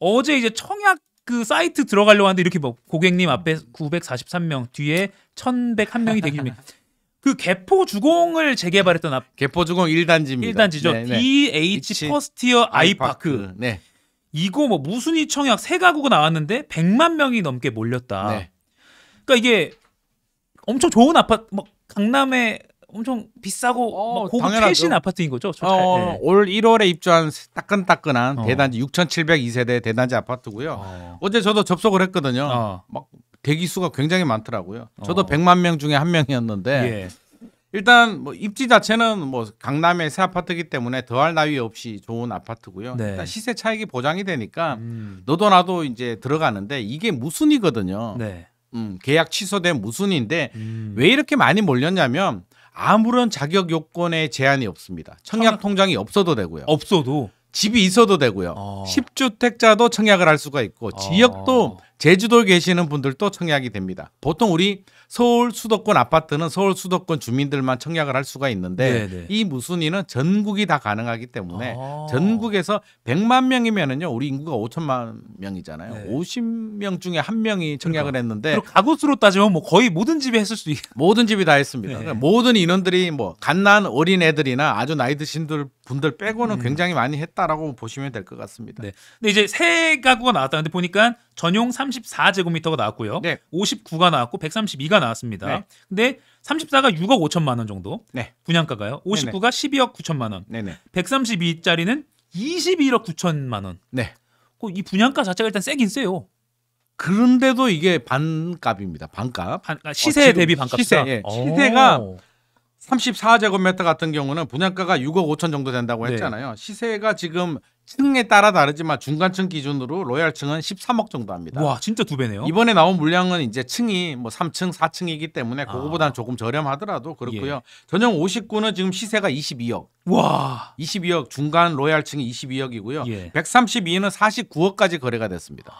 어제 이제 청약 그 사이트 들어가려고 하는데 이렇게 뭐 고객님 앞에 943명 음. 뒤에 1101명이 대기 중입니다. 그 개포 주공을 재개발했던 앞 개포 주공 1단지입니다. 1단지죠. 네네. DH 퍼스티어 아이파크. 네. 이거 뭐무순이 청약 세 가구가 나왔는데 100만 명이 넘게 몰렸다. 네. 그러니까 이게 엄청 좋은 아파트 뭐 강남에 엄청 비싸고 어, 고급 당연하죠. 최신 아파트인 거죠. 어, 어, 네. 올 1월에 입주한 따끈따끈한 어. 대단지 6,702세대 대단지 아파트고요. 어. 제 저도 접속을 했거든요. 어. 막 대기 수가 굉장히 많더라고요. 저도 100만 어. 명 중에 한 명이었는데 예. 일단 뭐 입지 자체는 뭐 강남의 새 아파트이기 때문에 더할 나위 없이 좋은 아파트고요. 네. 일단 시세 차익이 보장이 되니까 음. 너도 나도 이제 들어가는데 이게 무슨이거든요 네. 음, 계약 취소된 무순인데 음. 왜 이렇게 많이 몰렸냐면 아무런 자격 요건에 제한이 없습니다. 청약 통장이 없어도 되고요. 없어도 집이 있어도 되고요. 어. 10주택자도 청약을 할 수가 있고 어. 지역도 제주도에 계시는 분들도 청약이 됩니다. 보통 우리 서울 수도권 아파트는 서울 수도권 주민들만 청약을 할 수가 있는데 네네. 네. 이 무순위는 전국이 다 가능하기 때문에 아 전국에서 100만 명이면은요 우리 인구가 5천만 명이잖아요. 네. 50명 중에 한 명이 그러니까. 청약을 그러니까, 했는데 가구수로 따지면 뭐 거의 모든 집이 했을 수도 있... 모든 집이 다 했습니다. 네. 그러니까 모든 인원들이 뭐 갓난 어린 애들이나 아주 나이 드신 분들 빼고는 음. 굉장히 많이 했다라고 보시면 될 것 같습니다. 네. 근데 이제 새 가구가 나왔다는데 보니까 전용 34제곱미터가 나왔고요. 네. 59가 나왔고 132가 나왔습니다. 네. 근데 34가 6억 5천만 원 정도 네. 분양가가요. 59가 네네. 12억 9천만 원. 네네. 132짜리는 21억 9천만 원. 네. 네. 네, 네. 그 이 분양가 자체가 일단 세긴 세요. 그런데도 이게 반값입니다. 반값. 반, 아, 시세 어, 대비 반값. 시세. 예. 시세가 34제곱미터 같은 경우는 분양가가 6억 5천 정도 된다고 네. 했잖아요. 네. 시세가 지금 층에 따라 다르지만 중간층 기준으로 로얄층은 13억 정도 합니다. 와 진짜 두 배네요. 이번에 나온 물량은 이제 층이 뭐 3층, 4층이기 때문에 아. 그거보다는 아. 조금 저렴하더라도 그렇고요. 예. 전용 59는 지금 시세가 22억. 와 22억 중간 로얄층이 22억이고요. 예. 132는 49억까지 거래가 됐습니다.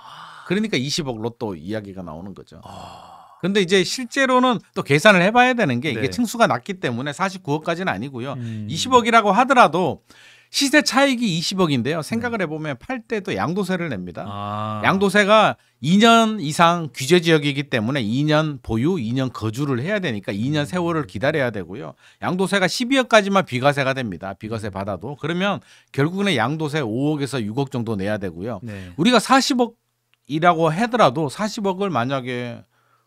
그러니까 20억 로또 이야기가 나오는 거죠. 아. 근데 이제 실제로는 또 계산을 해봐야 되는 게 이게 네. 층수가 낮기 때문에 49억까지는 아니고요. 음. 20억이라고 하더라도 시세 차익이 20억인데요. 생각을 네. 해보면 팔 때도 양도세를 냅니다. 아. 양도세가 2년 이상 규제 지역이기 때문에 2년 보유, 2년 거주를 해야 되니까 2년 음. 세월을 기다려야 되고요. 양도세가 12억까지만 비과세가 됩니다. 비과세 음. 받아도 그러면 결국은 양도세 5억에서 6억 정도 내야 되고요. 네. 우리가 40억이라고 하더라도 40억을 만약에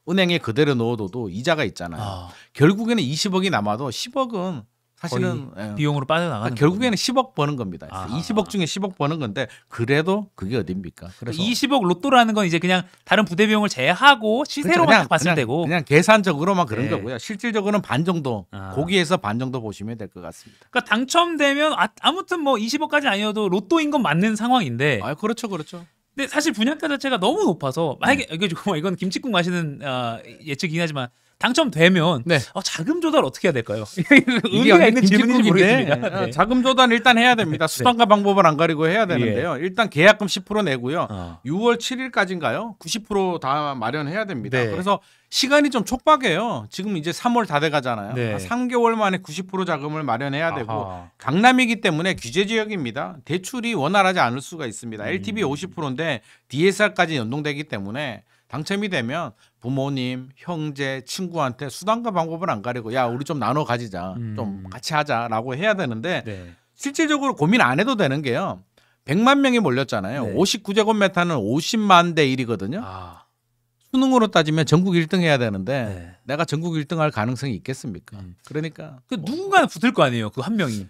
은행에 그대로 넣어둬도 이자가 있잖아요. 아. 결국에는 20억이 남아도 10억은 사실은 예. 비용으로 빠져나가는 그러니까 결국에는 거군요. 10억 버는 겁니다. 아. 20억 중에 10억 버는 건데 그래도 그게 어딥니까? 그래서 20억 로또라는 건 이제 그냥 다른 부대 비용을 제하고 시세로만 그렇죠. 봤을 그냥, 때고 그냥 계산적으로만 그런 네. 거고요. 실질적으로는 반 정도 아. 고기에서 반 정도 보시면 될 것 같습니다. 그러니까 당첨되면 아, 무튼뭐 20억까지 아니어도 로또인 건 맞는 상황인데. 아 그렇죠, 그렇죠. 근데 사실 분양가 자체가 너무 높아서 만약에 이거 네. 이건 김치국 마시는 어, 예측이긴 하지만 당첨되면 네. 어, 자금 조달 어떻게 해야 될까요? 의미가 있는 질문인지 모르겠습니다. 네. 어, 자금 조달 일단 해야 됩니다. 네. 수단과 방법을 안 가리고 해야 되는데요. 예. 일단 계약금 10% 내고요. 어. 6월 7일까지인가요? 90%다 마련해야 됩니다. 네. 그래서 시간이 좀 촉박해요. 지금 이제 3월 다 돼가잖아요. 네. 3개월 만에 90% 자금을 마련해야 아하. 되고 강남이기 때문에 규제 지역입니다. 대출이 원활하지 않을 수가 있습니다. LTV 50%인데 DSR까지 연동되기 때문에 당첨이 되면 부모님, 형제, 친구한테 수단과 방법을 안 가리고 야 우리 좀 나눠 가지자, 음. 좀 같이 하자라고 해야 되는데 네. 실질적으로 고민 안 해도 되는 게요. 100만 명이 몰렸잖아요. 네. 59제곱미터는 50만 대 1이거든요. 아. 수능으로 따지면 전국 1등 해야 되는데 네. 내가 전국 1등 할 가능성이 있겠습니까? 음. 그러니까 그 뭐 누군가 붙을 거 아니에요. 그 한 명이.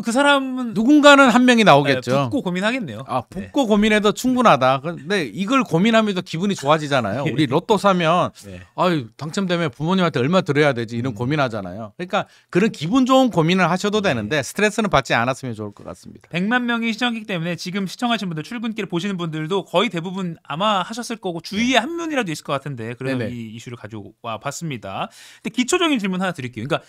그 사람은 누군가는 한 명이 나오겠죠. 네, 붙고 고민하겠네요. 아 붙고 네. 고민해도 충분하다. 근데 이걸 고민하면 또 기분이 좋아지잖아요. 우리 로또 사면 네. 아유 당첨되면 부모님한테 얼마 드려야 되지 이런 음. 고민하잖아요. 그러니까 그런 기분 좋은 고민을 하셔도 네. 되는데 스트레스는 받지 않았으면 좋을 것 같습니다. 100만 명이 시청했기 때문에 지금 시청하신 분들 출근길 보시는 분들도 거의 대부분 아마 하셨을 거고 주위에 네. 한 분이라도 있을 것 같은데 그래서 이 이슈를 가져와 봤습니다. 근데 기초적인 질문 하나 드릴게요. 그러니까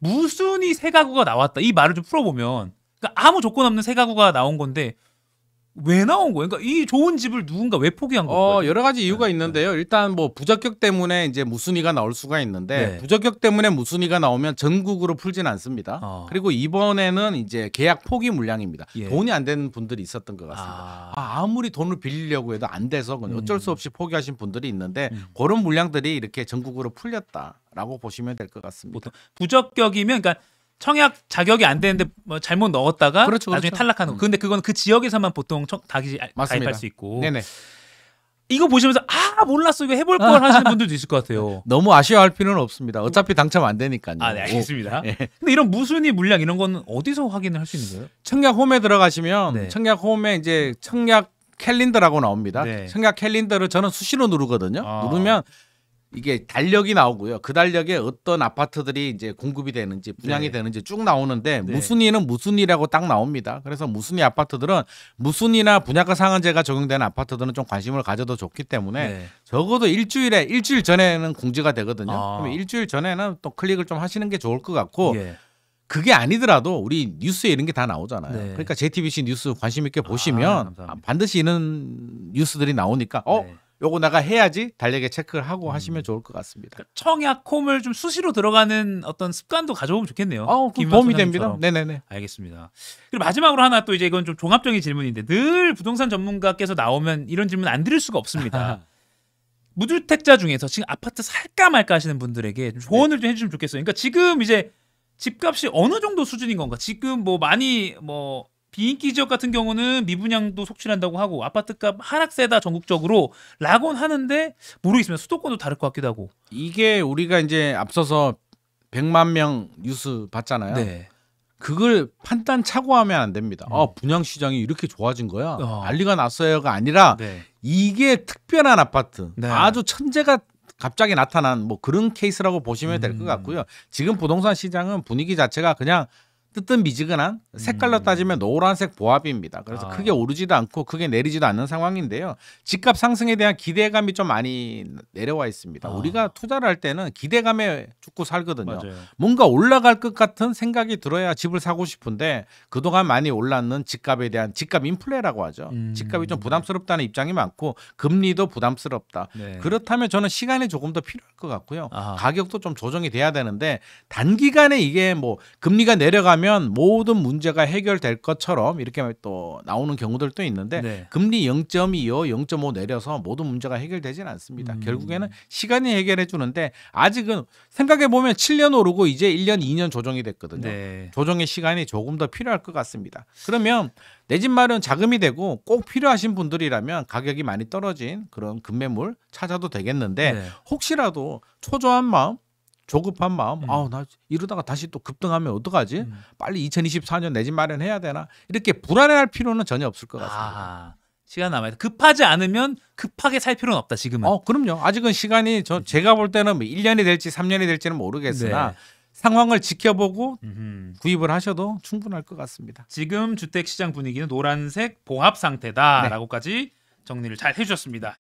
무순이 새 가구가 나왔다. 이 말을 좀 풀어보면 그러니까 아무 조건 없는 새 가구가 나온 건데 왜 나온 거예요? 그러니까 이 좋은 집을 누군가 왜 포기한 거예요? 어, 여러 가지 이유가 네. 있는데요. 일단 뭐 부적격 때문에 이제 무순위가 나올 수가 있는데 네. 부적격 때문에 무순위가 나오면 전국으로 풀진 않습니다. 어. 그리고 이번에는 이제 계약 포기 물량입니다. 예. 돈이 안 되는 분들이 있었던 것 같습니다. 아. 아 무리 돈을 빌리려고 해도 안 돼서 어쩔 수 음. 없이 포기하신 분들이 있는데 음. 그런 물량들이 이렇게 전국으로 풀렸다라고 보시면 될 것 같습니다. 부적격이면 그러니까 청약 자격이 안 되는데 뭐 잘못 넣었다가 그렇죠, 그렇죠. 나중에 탈락하는 거. 음. 근데 그건 그 지역에서만 보통 청, 다기, 가입할 수 있고. 네네. 이거 보시면서 아 몰랐어 이거 해볼 걸 하시는 분들도 있을 것 같아요. 너무 아쉬워할 필요는 없습니다. 어차피 당첨 안 되니까요. 아, 네, 알겠습니다. 네. 근데 이런 무순위 물량 이런 건 어디서 확인을 할 수 있는 거예요? 청약 홈에 들어가시면 네. 청약 홈에 이제 청약 캘린더라고 나옵니다. 네. 청약 캘린더를 저는 수시로 누르거든요. 아. 누르면 이게 달력이 나오고요. 그 달력에 어떤 아파트들이 이제 공급이 되는지 분양이 네. 되는지 쭉 나오는데 네. 무순위는 무순위라고 딱 나옵니다. 그래서 무순위 아파트들은 무순위나 분양가 상한제가 적용되는 아파트들은 좀 관심을 가져도 좋기 때문에 네. 적어도 일주일에 일주일 전에는 공지가 되거든요. 아. 그럼 일주일 전에는 또 클릭을 좀 하시는 게 좋을 것 같고 예. 그게 아니더라도 우리 뉴스에 이런 게 다 나오잖아요. 네. 그러니까 JTBC 뉴스 관심 있게 아, 보시면 아, 반드시 이런 뉴스들이 나오니까 어 네. 요거 내가 해야지 달력에 체크를 하고 음. 하시면 좋을 것 같습니다. 그러니까 청약 홈을 좀 수시로 들어가는 어떤 습관도 가져오면 좋겠네요. 어, 도움이 됩니다. 네네네. 알겠습니다. 그리고 마지막으로 하나 또 이제 이건 좀 종합적인 질문인데 늘 부동산 전문가께서 나오면 이런 질문 안 드릴 수가 없습니다. 무주택자 중에서 지금 아파트 살까 말까 하시는 분들에게 좀 네. 조언을 네. 좀 해주시면 좋겠어요. 그러니까 지금 이제 집값이 어느 정도 수준인 건가? 지금 뭐 많이 뭐 비인기 지역 같은 경우는 미분양도 속출한다고 하고 아파트값 하락세다 전국적으로 라곤 하는데 모르겠습니다. 수도권도 다를 것 같기도 하고. 이게 우리가 이제 앞서서 100만 명 뉴스 봤잖아요. 네. 그걸 판단 착오하면 안 됩니다. 음. 아, 분양 시장이 이렇게 좋아진 거야. 어. 난리가 났어요가 아니라 네. 이게 특별한 아파트. 네. 아주 천재가 갑자기 나타난 뭐 그런 케이스라고 보시면 될것 음. 같고요. 지금 부동산 시장은 분위기 자체가 그냥 뜨뜻미지근한 색깔로 음. 따지면 노란색 보합입니다. 그래서 아. 크게 오르지도 않고 크게 내리지도 않는 상황인데요. 집값 상승에 대한 기대감이 좀 많이 내려와 있습니다. 아. 우리가 투자를 할 때는 기대감에 죽고 살거든요. 맞아요. 뭔가 올라갈 것 같은 생각이 들어야 집을 사고 싶은데 그동안 많이 올랐는 집값에 대한 집값 인플레라고 하죠. 음. 집값이 좀 부담스럽다는 입장이 많고 금리도 부담스럽다. 네. 그렇다면 저는 시간이 조금 더 필요할 것 같고요. 아. 가격도 좀 조정이 돼야 되는데 단기간에 이게 뭐 금리가 내려가면 하면 모든 문제가 해결될 것처럼 이렇게 또 나오는 경우들도 있는데 네. 금리 0.25, 0.5 내려서 모든 문제가 해결되지는 않습니다. 음. 결국에는 시간이 해결해 주는데 아직은 생각해 보면 7년 오르고 이제 1년, 2년 조정이 됐거든요. 네. 조정의 시간이 조금 더 필요할 것 같습니다. 그러면 내 집 마련 자금이 되고 꼭 필요하신 분들이라면 가격이 많이 떨어진 그런 급매물 찾아도 되겠는데 네. 혹시라도 초조한 마음 조급한 마음, 음. 아우 나 이러다가 다시 또 급등하면 어떡하지? 음. 빨리 2024년 내 집 마련해야 되나? 이렇게 불안해할 필요는 전혀 없을 것 같습니다. 아, 시간 남아요. 급하지 않으면 급하게 살 필요는 없다 지금은. 어, 그럼요. 아직은 시간이 저 음. 제가 볼 때는 뭐 1년이 될지 3년이 될지는 모르겠으나 네. 상황을 지켜보고 음흠. 구입을 하셔도 충분할 것 같습니다. 지금 주택 시장 분위기는 노란색 봉합 상태다라고까지 네. 정리를 잘 해주셨습니다.